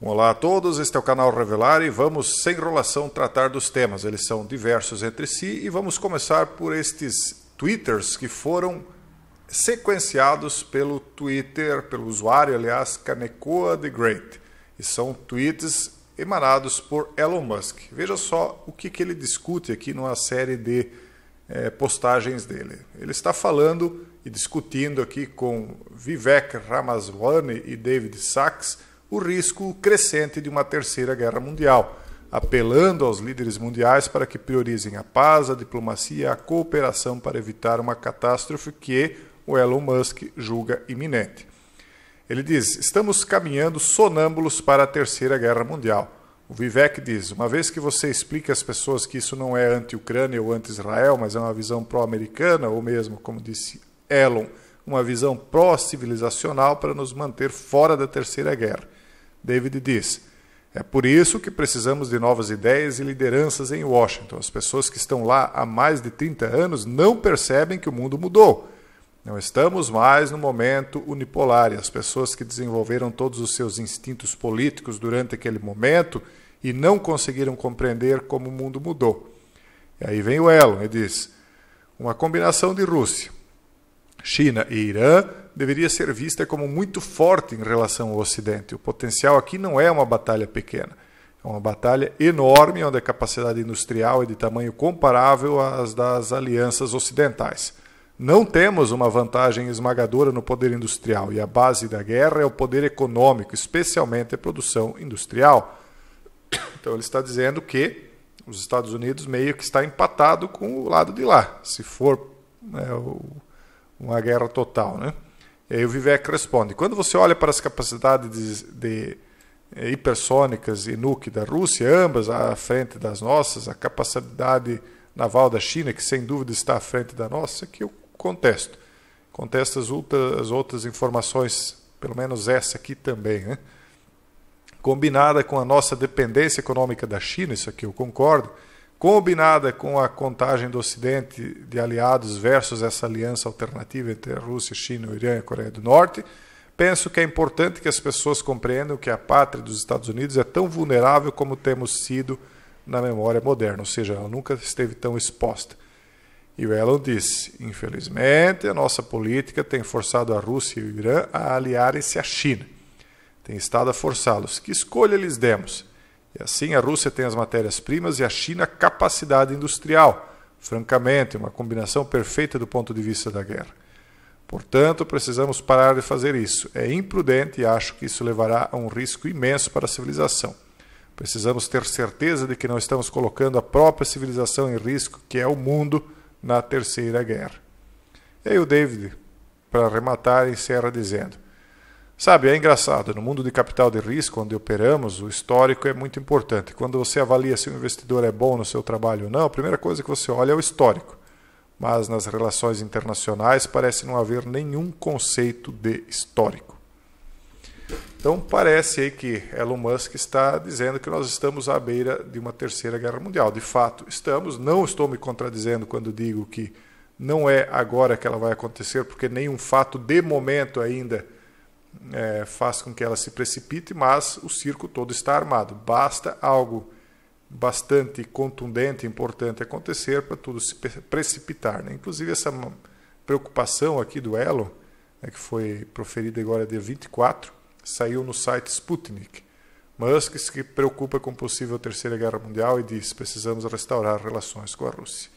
Olá a todos, este é o canal Revelar e vamos sem enrolação tratar dos temas. Eles são diversos entre si e vamos começar por estes twitters que foram sequenciados pelo Twitter, pelo usuário, aliás, Canecoa the Great. E são tweets emanados por Elon Musk. Veja só o que, que ele discute aqui numa série de é, postagens dele. Ele está falando e discutindo aqui com Vivek Ramaswamy e David Sachs o risco crescente de uma terceira guerra mundial, apelando aos líderes mundiais para que priorizem a paz, a diplomacia e a cooperação para evitar uma catástrofe que o Elon Musk julga iminente. Ele diz: Estamos caminhando sonâmbulos para a Terceira Guerra Mundial. O Vivek diz: Uma vez que você explica às pessoas que isso não é anti-Ucrânia ou anti-Israel, mas é uma visão pró-americana, ou mesmo, como disse Elon, uma visão pró-civilizacional para nos manter fora da Terceira Guerra. David diz: É por isso que precisamos de novas ideias e lideranças em Washington. As pessoas que estão lá há mais de 30 anos não percebem que o mundo mudou. Não estamos mais no momento unipolar e as pessoas que desenvolveram todos os seus instintos políticos durante aquele momento e não conseguiram compreender como o mundo mudou. E aí vem o Elon e diz: uma combinação de Rússia, China e Irã deveria ser vista como muito forte em relação ao Ocidente. O potencial aqui não é uma batalha pequena, é uma batalha enorme, onde a capacidade industrial é de tamanho comparável às das alianças ocidentais. Não temos uma vantagem esmagadora no poder industrial e a base da guerra é o poder econômico, especialmente a produção industrial. Então ele está dizendo que os Estados Unidos meio que está empatado com o lado de lá, se for né, uma guerra total, né? E aí o Vivek responde: quando você olha para as capacidades de, de hipersônicas e nuke da Rússia, ambas à frente das nossas, a capacidade naval da China, que sem dúvida está à frente da nossa, é que eu contesto. Contesto as, outras as outras informações, pelo menos essa aqui também. Né? Combinada com a nossa dependência econômica da China, isso aqui eu concordo combinada com a contagem do Ocidente de aliados versus essa aliança alternativa entre a Rússia, China, o Irã e a Coreia do Norte, penso que é importante que as pessoas compreendam que a pátria dos Estados Unidos é tão vulnerável como temos sido na memória moderna, ou seja, ela nunca esteve tão exposta. E o Elon disse: infelizmente, a nossa política tem forçado a Rússia e o Irã a aliarem-se à China. Tem estado a forçá-los. Que escolha lhes demos? E assim, a Rússia tem as matérias-primas e a China capacidade industrial. Francamente, uma combinação perfeita do ponto de vista da guerra. Portanto, precisamos parar de fazer isso. É imprudente e acho que isso levará a um risco imenso para a civilização. Precisamos ter certeza de que não estamos colocando a própria civilização em risco, que é o mundo, na Terceira Guerra. E aí o David, para arrematar, encerra dizendo: Sabe, é engraçado, no mundo de capital de risco, onde operamos, o histórico é muito importante. Quando você avalia se o investidor é bom no seu trabalho ou não, a primeira coisa que você olha é o histórico. Mas nas relações internacionais parece não haver nenhum conceito de histórico. Então parece aí que Elon Musk está dizendo que nós estamos à beira de uma terceira guerra mundial. De fato, estamos. Não estou me contradizendo quando digo que não é agora que ela vai acontecer, porque nenhum fato de momento ainda é, faz com que ela se precipite, mas o circo todo está armado. Basta algo bastante contundente, importante acontecer para tudo se precipitar. Né? Inclusive, essa preocupação aqui do Elon, né, que foi proferida agora dia 24, saiu no site Sputnik. Musk se preocupa com possível terceira guerra mundial e diz: precisamos restaurar relações com a Rússia.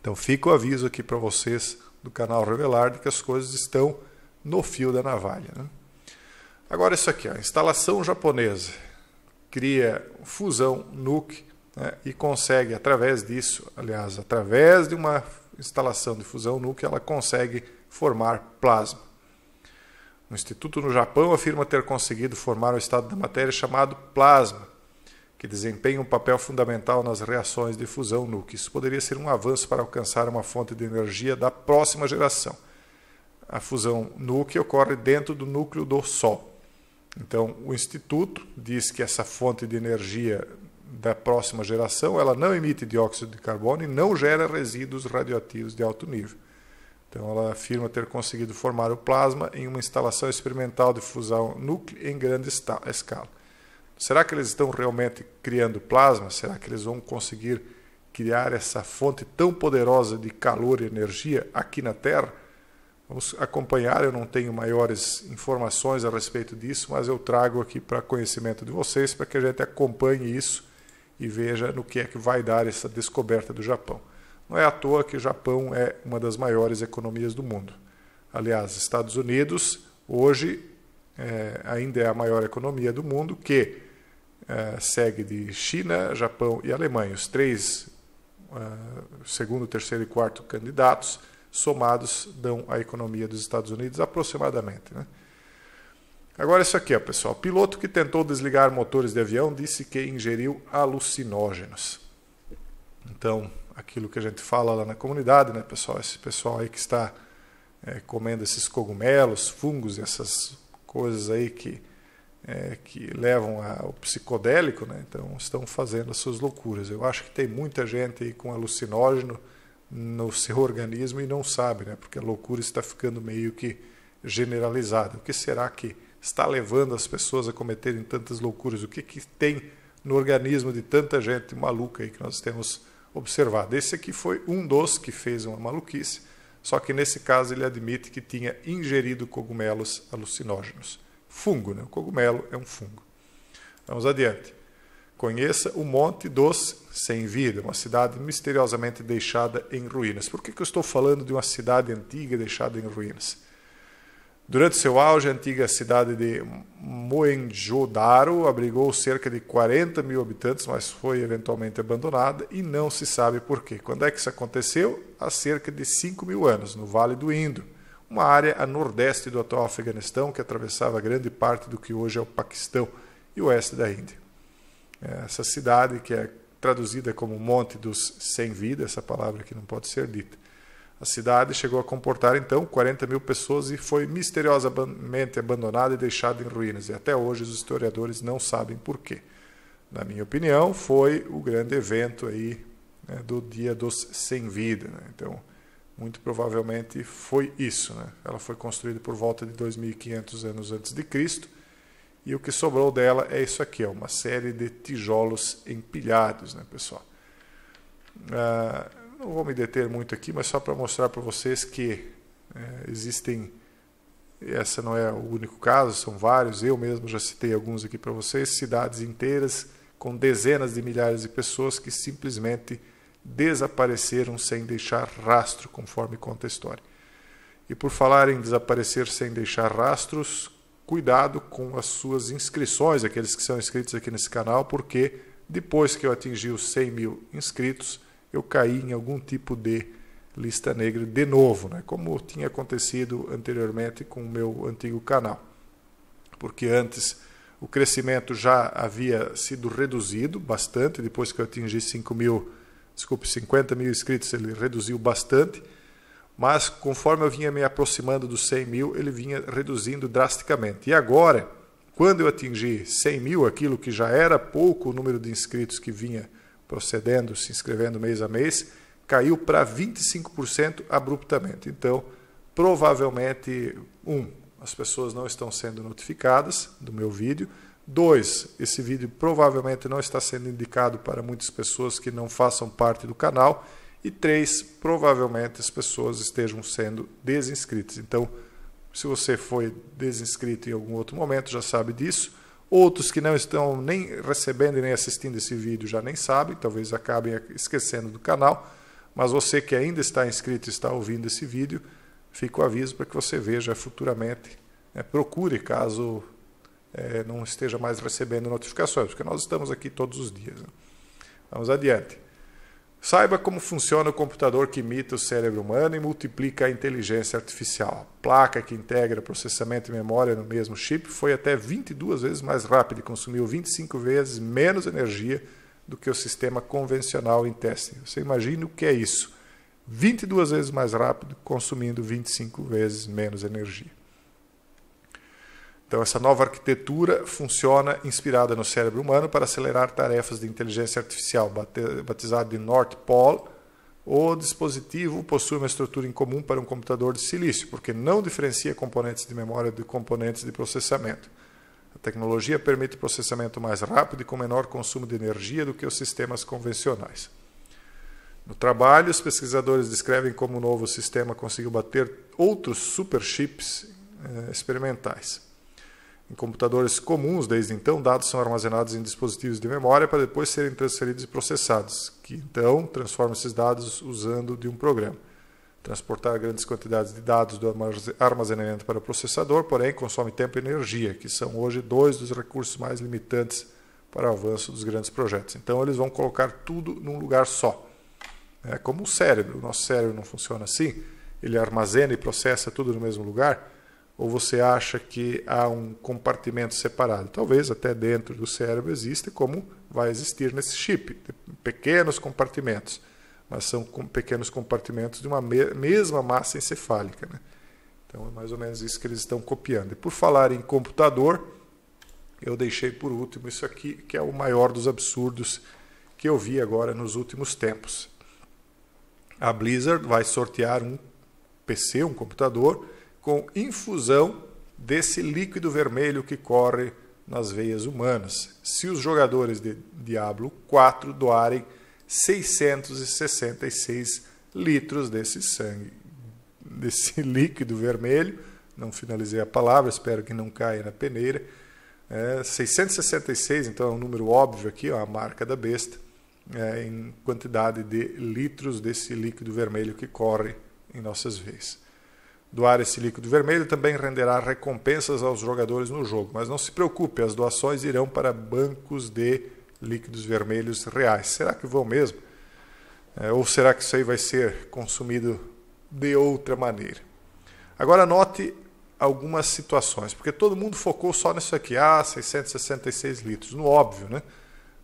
Então, fica o aviso aqui para vocês do canal Revelar de que as coisas estão no fio da navalha. Né? Agora isso aqui, a instalação japonesa cria fusão NUC né, e consegue, através disso, aliás, através de uma instalação de fusão NUC, ela consegue formar plasma. Um instituto no Japão afirma ter conseguido formar um estado da matéria chamado plasma, que desempenha um papel fundamental nas reações de fusão NUC. Isso poderia ser um avanço para alcançar uma fonte de energia da próxima geração a fusão núcleo ocorre dentro do núcleo do Sol. Então, o Instituto diz que essa fonte de energia da próxima geração, ela não emite dióxido de carbono e não gera resíduos radioativos de alto nível. Então, ela afirma ter conseguido formar o plasma em uma instalação experimental de fusão núcleo em grande escala. Será que eles estão realmente criando plasma? Será que eles vão conseguir criar essa fonte tão poderosa de calor e energia aqui na Terra? Vamos acompanhar, eu não tenho maiores informações a respeito disso, mas eu trago aqui para conhecimento de vocês, para que a gente acompanhe isso e veja no que é que vai dar essa descoberta do Japão. Não é à toa que o Japão é uma das maiores economias do mundo. Aliás, Estados Unidos hoje é, ainda é a maior economia do mundo, que é, segue de China, Japão e Alemanha, os três, é, segundo, terceiro e quarto candidatos somados dão a economia dos Estados Unidos aproximadamente. Né? Agora isso aqui, ó, pessoal. Piloto que tentou desligar motores de avião disse que ingeriu alucinógenos. Então, aquilo que a gente fala lá na comunidade, né, pessoal? Esse pessoal aí que está é, comendo esses cogumelos, fungos, essas coisas aí que, é, que levam ao psicodélico, né? Então, estão fazendo as suas loucuras. Eu acho que tem muita gente aí com alucinógeno no seu organismo e não sabe, né? porque a loucura está ficando meio que generalizada. O que será que está levando as pessoas a cometerem tantas loucuras? O que, que tem no organismo de tanta gente maluca aí que nós temos observado? Esse aqui foi um dos que fez uma maluquice, só que nesse caso ele admite que tinha ingerido cogumelos alucinógenos. Fungo, né? O cogumelo é um fungo. Vamos adiante. Conheça o Monte dos Sem Vida, uma cidade misteriosamente deixada em ruínas. Por que, que eu estou falando de uma cidade antiga deixada em ruínas? Durante seu auge, a antiga cidade de Mohenjo-Daro abrigou cerca de 40 mil habitantes, mas foi eventualmente abandonada e não se sabe por quê. Quando é que isso aconteceu? Há cerca de 5 mil anos, no Vale do Indo, uma área a nordeste do atual Afeganistão que atravessava grande parte do que hoje é o Paquistão e o oeste da Índia essa cidade que é traduzida como Monte dos Sem Vida, essa palavra que não pode ser dita. A cidade chegou a comportar então 40 mil pessoas e foi misteriosamente abandonada e deixada em ruínas. E até hoje os historiadores não sabem por quê. Na minha opinião, foi o grande evento aí né, do Dia dos Sem Vida. Né? Então, muito provavelmente foi isso. Né? Ela foi construída por volta de 2.500 anos antes de Cristo e o que sobrou dela é isso aqui, é uma série de tijolos empilhados, né, pessoal? Ah, não vou me deter muito aqui, mas só para mostrar para vocês que é, existem. Essa não é o único caso, são vários. Eu mesmo já citei alguns aqui para vocês. Cidades inteiras com dezenas de milhares de pessoas que simplesmente desapareceram sem deixar rastro, conforme conta a história. E por falar em desaparecer sem deixar rastros, cuidado com as suas inscrições, aqueles que são inscritos aqui nesse canal, porque depois que eu atingi os 100 mil inscritos, eu caí em algum tipo de lista negra de novo, né? como tinha acontecido anteriormente com o meu antigo canal. Porque antes o crescimento já havia sido reduzido bastante, depois que eu atingi 5 mil, desculpe, 50 mil inscritos, ele reduziu bastante mas conforme eu vinha me aproximando dos 100 mil, ele vinha reduzindo drasticamente. E agora, quando eu atingi 100 mil, aquilo que já era pouco o número de inscritos que vinha procedendo, se inscrevendo mês a mês, caiu para 25% abruptamente. Então, provavelmente, um, as pessoas não estão sendo notificadas do meu vídeo. Dois, esse vídeo provavelmente não está sendo indicado para muitas pessoas que não façam parte do canal. E três, provavelmente as pessoas estejam sendo desinscritas. Então, se você foi desinscrito em algum outro momento, já sabe disso. Outros que não estão nem recebendo e nem assistindo esse vídeo já nem sabem, talvez acabem esquecendo do canal. Mas você que ainda está inscrito e está ouvindo esse vídeo, fica o aviso para que você veja futuramente. Né? Procure caso é, não esteja mais recebendo notificações, porque nós estamos aqui todos os dias. Né? Vamos adiante. Saiba como funciona o computador que imita o cérebro humano e multiplica a inteligência artificial. A placa que integra processamento e memória no mesmo chip foi até 22 vezes mais rápida e consumiu 25 vezes menos energia do que o sistema convencional em teste. Você imagina o que é isso? 22 vezes mais rápido, consumindo 25 vezes menos energia. Então, essa nova arquitetura funciona inspirada no cérebro humano para acelerar tarefas de inteligência artificial, batizado de North Pole. O dispositivo possui uma estrutura em comum para um computador de silício, porque não diferencia componentes de memória de componentes de processamento. A tecnologia permite processamento mais rápido e com menor consumo de energia do que os sistemas convencionais. No trabalho, os pesquisadores descrevem como o novo sistema conseguiu bater outros superchips eh, experimentais. Em computadores comuns, desde então, dados são armazenados em dispositivos de memória para depois serem transferidos e processados, que então transformam esses dados usando de um programa. Transportar grandes quantidades de dados do armazenamento para o processador, porém, consome tempo e energia, que são hoje dois dos recursos mais limitantes para o avanço dos grandes projetos. Então, eles vão colocar tudo num lugar só. É como o cérebro. O nosso cérebro não funciona assim. Ele armazena e processa tudo no mesmo lugar ou você acha que há um compartimento separado? Talvez até dentro do cérebro exista, como vai existir nesse chip, pequenos compartimentos, mas são pequenos compartimentos de uma mesma massa encefálica. Né? Então é mais ou menos isso que eles estão copiando. E por falar em computador, eu deixei por último isso aqui, que é o maior dos absurdos que eu vi agora nos últimos tempos. A Blizzard vai sortear um PC, um computador, com infusão desse líquido vermelho que corre nas veias humanas, se os jogadores de Diablo 4 doarem 666 litros desse sangue, desse líquido vermelho. Não finalizei a palavra, espero que não caia na peneira. É, 666, então é um número óbvio aqui, ó, a marca da besta, é, em quantidade de litros desse líquido vermelho que corre em nossas veias. Doar esse líquido vermelho também renderá recompensas aos jogadores no jogo, mas não se preocupe, as doações irão para bancos de líquidos vermelhos reais. Será que vão mesmo? É, ou será que isso aí vai ser consumido de outra maneira? Agora note algumas situações, porque todo mundo focou só nisso aqui, ah, 666 litros, no óbvio, né?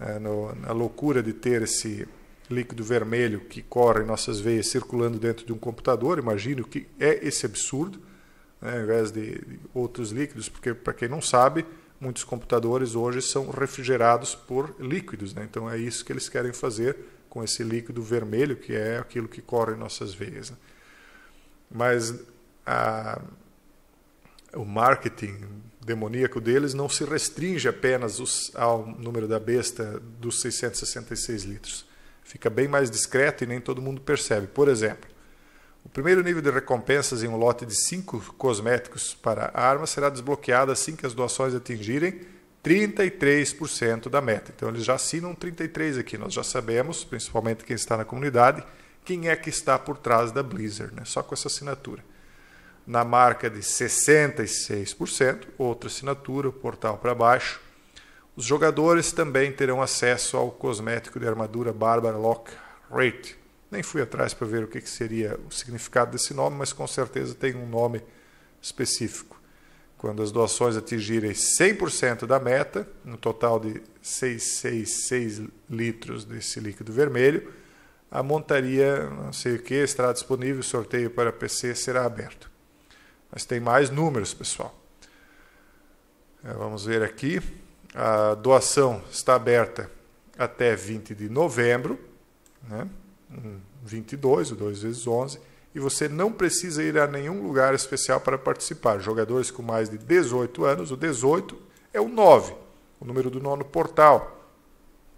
É, no, na loucura de ter esse líquido vermelho que corre em nossas veias circulando dentro de um computador, imagino que é esse absurdo, né, ao invés de, de outros líquidos, porque, para quem não sabe, muitos computadores hoje são refrigerados por líquidos. Né? Então, é isso que eles querem fazer com esse líquido vermelho, que é aquilo que corre em nossas veias. Né? Mas a, o marketing demoníaco deles não se restringe apenas os, ao número da besta dos 666 litros. Fica bem mais discreto e nem todo mundo percebe. Por exemplo, o primeiro nível de recompensas em um lote de 5 cosméticos para a arma será desbloqueado assim que as doações atingirem 33% da meta. Então eles já assinam 33 aqui. Nós já sabemos, principalmente quem está na comunidade, quem é que está por trás da Blizzard, né? Só com essa assinatura. Na marca de 66%, outra assinatura, o portal para baixo, os jogadores também terão acesso ao cosmético de armadura Barbar Lock Rate. Nem fui atrás para ver o que, seria o significado desse nome, mas com certeza tem um nome específico. Quando as doações atingirem 100% da meta, um total de 666 litros desse líquido vermelho, a montaria, não sei o que, estará disponível, o sorteio para PC será aberto. Mas tem mais números, pessoal. É, vamos ver aqui. A doação está aberta até 20 de novembro, né? 22, 2 vezes 11, e você não precisa ir a nenhum lugar especial para participar. Jogadores com mais de 18 anos, o 18 é o 9, o número do nono portal.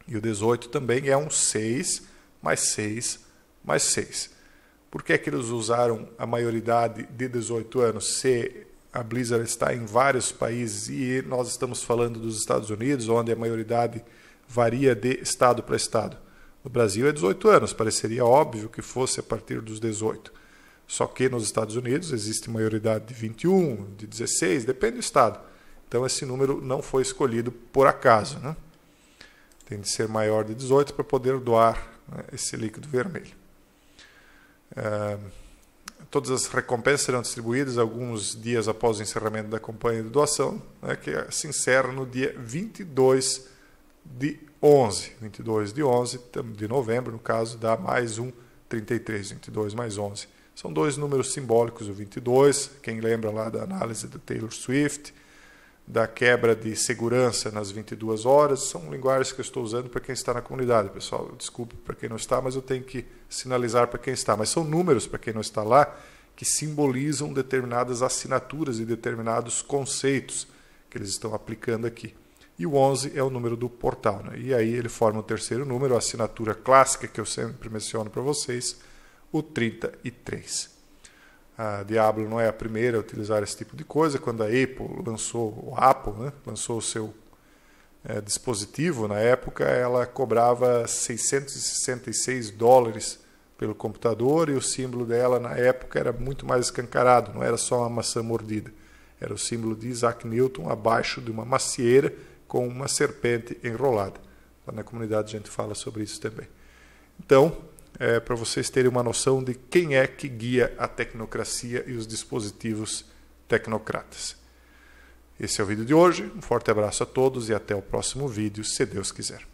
E o 18 também é um 6, mais 6, mais 6. Por que, é que eles usaram a maioridade de 18 anos? Se a Blizzard está em vários países e nós estamos falando dos Estados Unidos, onde a maioridade varia de estado para estado. No Brasil é 18 anos, pareceria óbvio que fosse a partir dos 18. Só que nos Estados Unidos existe maioridade de 21, de 16, depende do estado. Então esse número não foi escolhido por acaso. Né? Tem de ser maior de 18 para poder doar né, esse líquido vermelho. Uh, todas as recompensas serão distribuídas alguns dias após o encerramento da campanha de doação, né, que se encerra no dia 22 de 11. 22 de 11 de novembro, no caso, dá mais um 33, 22 mais 11. São dois números simbólicos, o 22, quem lembra lá da análise do Taylor Swift, da quebra de segurança nas 22 horas. São linguagens que eu estou usando para quem está na comunidade, pessoal. Desculpe para quem não está, mas eu tenho que sinalizar para quem está. Mas são números para quem não está lá que simbolizam determinadas assinaturas e determinados conceitos que eles estão aplicando aqui. E o 11 é o número do portal. Né? E aí ele forma o terceiro número, a assinatura clássica que eu sempre menciono para vocês, o 33. A Diablo não é a primeira a utilizar esse tipo de coisa. Quando a Apple lançou o Apple, né, lançou o seu é, dispositivo, na época ela cobrava 666 dólares pelo computador e o símbolo dela na época era muito mais escancarado, não era só uma maçã mordida. Era o símbolo de Isaac Newton abaixo de uma macieira com uma serpente enrolada. Lá na comunidade a gente fala sobre isso também. Então, é, para vocês terem uma noção de quem é que guia a tecnocracia e os dispositivos tecnocratas. Esse é o vídeo de hoje. Um forte abraço a todos e até o próximo vídeo, se Deus quiser.